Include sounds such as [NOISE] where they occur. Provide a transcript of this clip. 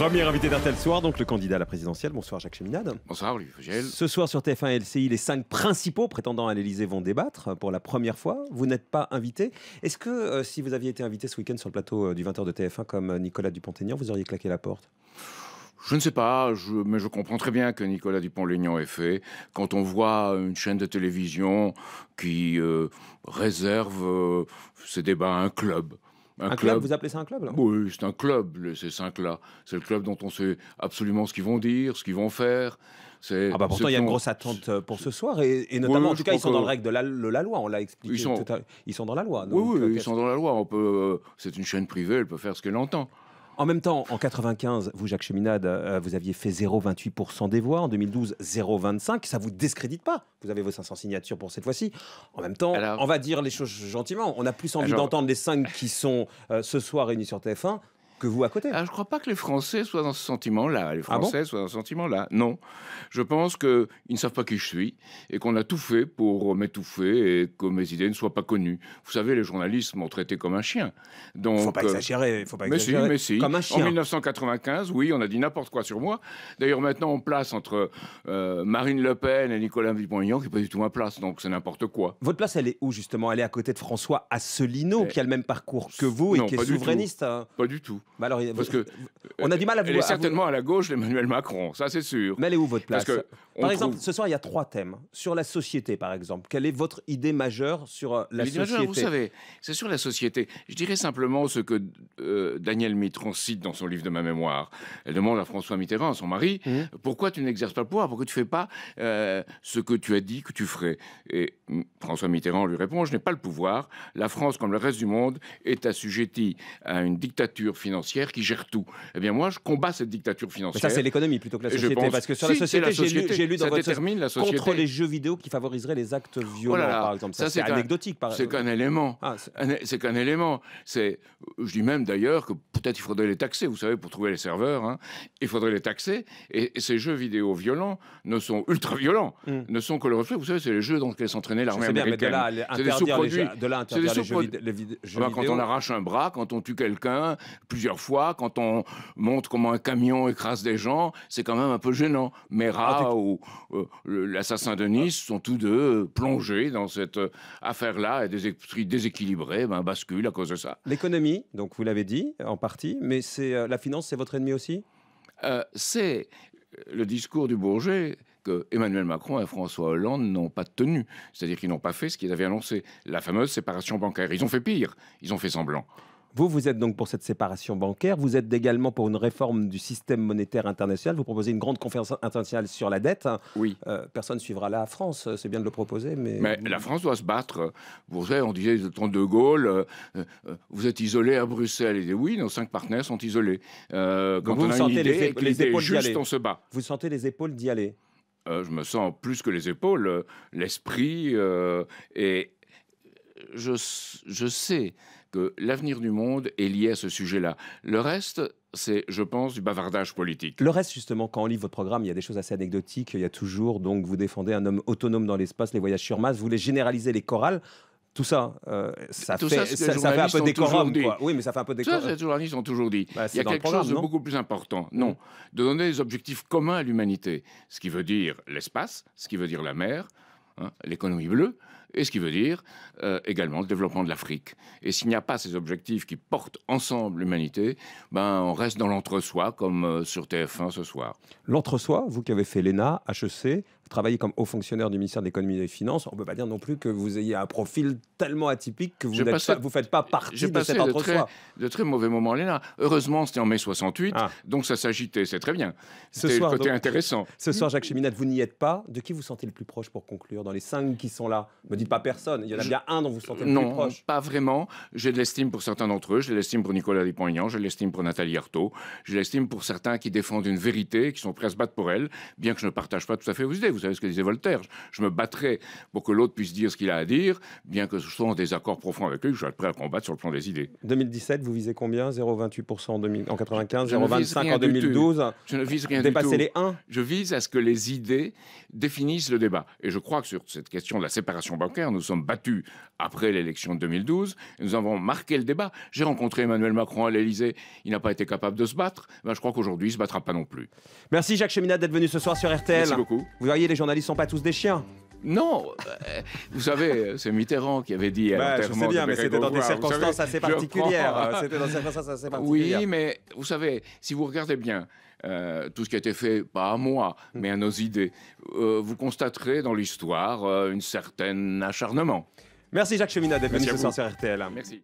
Premier invité d'un tel Soir, donc le candidat à la présidentielle. Bonsoir Jacques Cheminade. Bonsoir Olivier Fogel. Ce soir sur TF1 et LCI, les cinq principaux prétendants à l'Elysée vont débattre pour la première fois. Vous n'êtes pas invité. Est-ce que euh, si vous aviez été invité ce week-end sur le plateau euh, du 20h de TF1 comme euh, Nicolas Dupont-Aignan, vous auriez claqué la porte je ne sais pas, mais je comprends très bien que Nicolas dupont aignan ait fait. Quand on voit une chaîne de télévision qui réserve ses débats à un club, un, club. Vous appelez ça un club Oui, c'est un club, ces cinq-là. C'est le club dont on sait absolument ce qu'ils vont dire, ce qu'ils vont faire. Ah bah pourtant, il y a une grosse attente euh, pour ce soir, et, notamment, en tout cas, ils sont dans le règle de la, loi, on l'a expliqué. Ils sont... ils sont dans la loi. oui, euh, ils sont dans la loi. On peut... Euh, c'est une chaîne privée, elle peut faire ce qu'elle entend. En même temps, en 95, vous, Jacques Cheminade, euh, vous aviez fait 0,28% des voix. En 2012, 0,25. Ça ne vous discrédite pas. Vous avez vos 500 signatures pour cette fois-ci. En même temps, on va dire les choses gentiment. On a plus envie d'entendre les 5 qui sont euh, ce soir réunis sur TF1 que vous à côté. Ah, je ne crois pas que les Français soient dans ce sentiment-là. Les ah Français soient dans ce sentiment-là. Non. Je pense qu'ils ne savent pas qui je suis et qu'on a tout fait pour m'étouffer et que mes idées ne soient pas connues. Vous savez, les journalistes m'ont traité comme un chien. Donc, faut pas euh, exagérer. Faut pas exagérer. si, mais si. Comme un chien. En 1995, oui, on a dit n'importe quoi sur moi. D'ailleurs, maintenant, on place entre euh, Marine Le Pen et Nicolas dupont qui n'est pas du tout ma place. Donc, c'est n'importe quoi. Votre place, elle est où, justement Elle est à côté de François Asselineau, eh, qui a le même parcours que vous et qui est souverainiste. Pas du tout. Bah Parce que on a du mal à vous. Elle est certainement à, la gauche Emmanuel Macron, ça c'est sûr. Mais elle est où votre place Parce que Par exemple, ce soir il y a trois thèmes sur la société, par exemple. Quelle est votre idée majeure sur euh, la société Vous savez, c'est sur la société. Je dirais simplement ce que euh, Daniel Mitron cite dans son livre de ma mémoire. Elle demande à François Mitterrand, à son mari, mmh. pourquoi tu n'exerces pas le pouvoir Pourquoi tu fais pas euh, ce que tu as dit que tu ferais Et François Mitterrand lui répond, je n'ai pas le pouvoir. La France, comme le reste du monde, est assujettie à une dictature financière qui gère tout. Eh bien moi, je combats cette dictature financière. ça, c'est l'économie plutôt que la société. Parce que sur la société, j'ai lu, dans votre détermine la société. contre les jeux vidéo qui favoriserait les actes oh violents, par exemple. Ça, c'est anecdotique. C'est qu'un élément. Ah, c'est qu'un élément. C'est, je dis même d'ailleurs que peut-être il faudrait les taxer, vous savez, pour trouver les serveurs, hein. il faudrait les taxer. Et, ces jeux vidéo violents ne sont ultra violents, mm. ne sont que le reflet. Vous savez, c'est les jeux dont lesquels s'entraînait l'armée américaine. C'est des sous-produits. De là, des Quand on arrache un bras, quand on tue quelqu'un plusieurs fois, quand on montre comment un camion écrase des gens, c'est quand même un peu gênant. Mera ah, ou euh, l'assassin de Nice ah. sont tous deux euh, plongés dans cette euh, affaire-là et des esprits déséquilibrés ben, basculent à cause de ça. L'économie, donc vous l'avez dit en partie, mais c'est euh, la finance, c'est votre ennemi aussi euh, C'est le discours du Bourget que Emmanuel Macron et François Hollande n'ont pas tenu. C'est-à-dire qu'ils n'ont pas fait ce qu'ils avaient annoncé, la fameuse séparation bancaire. Ils ont fait pire, ils ont fait semblant. Vous, vous êtes donc pour cette séparation bancaire, vous êtes également pour une réforme du système monétaire international, vous proposez une grande conférence internationale sur la dette. Oui. Euh, personne ne suivra la France, c'est bien de le proposer, mais... Mais la France doit se battre. Vous savez, on disait le temps de Gaulle, euh, euh, vous êtes isolé à Bruxelles. Et oui, nos cinq partenaires sont isolés. quand vous on a sentez une idée les, épaules juste, aller. on se bat. Vous sentez les épaules d'y aller je me sens plus que les épaules, l'esprit et je, je sais que l'avenir du monde est lié à ce sujet-là. Le reste, c'est, je pense, du bavardage politique. Le reste, justement, quand on lit votre programme, il y a des choses assez anecdotiques. Il y a toujours, donc, vous défendez un homme autonome dans l'espace, les voyages sur Mars, vous voulez généraliser les chorales. Tout ça, euh, ça, fait, un peu décorum. Quoi. Oui, mais ça fait un peu décorum. Ça, les journalistes ont toujours dit. Bah, il y a quelque chose de beaucoup plus important. Non, de donner des objectifs communs à l'humanité. Ce qui veut dire l'espace, ce qui veut dire la mer, hein, l'économie bleue, et ce qui veut dire euh, également le développement de l'Afrique. Et s'il n'y a pas ces objectifs qui portent ensemble l'humanité, ben, on reste dans l'entre-soi, comme euh, sur TF1 ce soir. L'entre-soi, vous qui avez fait l'ENA, HEC, travaillez comme haut fonctionnaire du ministère de l'économie et des finances, on ne peut pas dire non plus que vous ayez un profil tellement atypique que vous ne faites pas partie de cet entre-soi. De, de très mauvais moments, l'ENA. Heureusement, c'était en mai 68, ah. donc ça s'agitait, c'est très bien. c'est le côté intéressant. Ce soir, Jacques Cheminade, vous n'y êtes pas. De qui vous sentez le plus proche pour conclure Dans les cinq qui sont là, dites pas personne. Il y en a bien un dont vous sentez le non, plus proche. pas vraiment. J'ai de l'estime pour certains d'entre eux. J'ai de l'estime pour Nicolas Dupont-Aignan. J'ai de l'estime pour Nathalie Arthaud. J'ai de l'estime pour certains qui défendent une vérité, qui sont prêts à se battre pour elle, bien que je ne partage pas tout à fait vos idées. Vous savez ce que disait Voltaire. Je me battrai pour que l'autre puisse dire ce qu'il a à dire, bien que je sois en désaccord profond avec lui. Je suis prêt à combattre sur le plan des idées. 2017, vous visez combien 0,28% en, 2000... en 95, 0,25 en 2012. Je ne vise rien Dépasser du tout. les 1 Je vise à ce que les idées définissent le débat. Et je crois que sur cette question de la séparation nous sommes battus après l'élection de 2012. nous avons marqué le débat. J'ai rencontré Emmanuel Macron à l'Elysée. Il n'a pas été capable de se battre. Ben, je crois qu'aujourd'hui, il ne se battra pas non plus. Merci Jacques Cheminade d'être venu ce soir sur RTL. Merci beaucoup. Vous voyez, les journalistes ne sont pas tous des chiens. Non, euh, vous savez, c'est Mitterrand qui avait dit. Bah, je sais bien, mais c'était dans des circonstances assez C'était dans des [LAUGHS] circonstances assez particulières. Oui, mais vous savez, si vous regardez bien, euh, tout ce qui a été fait, pas à moi, mm. mais à nos idées, euh, vous constaterez dans l'histoire un euh, une certaine acharnement. Merci Jacques Cheminade d'être venu ce RTL. Merci.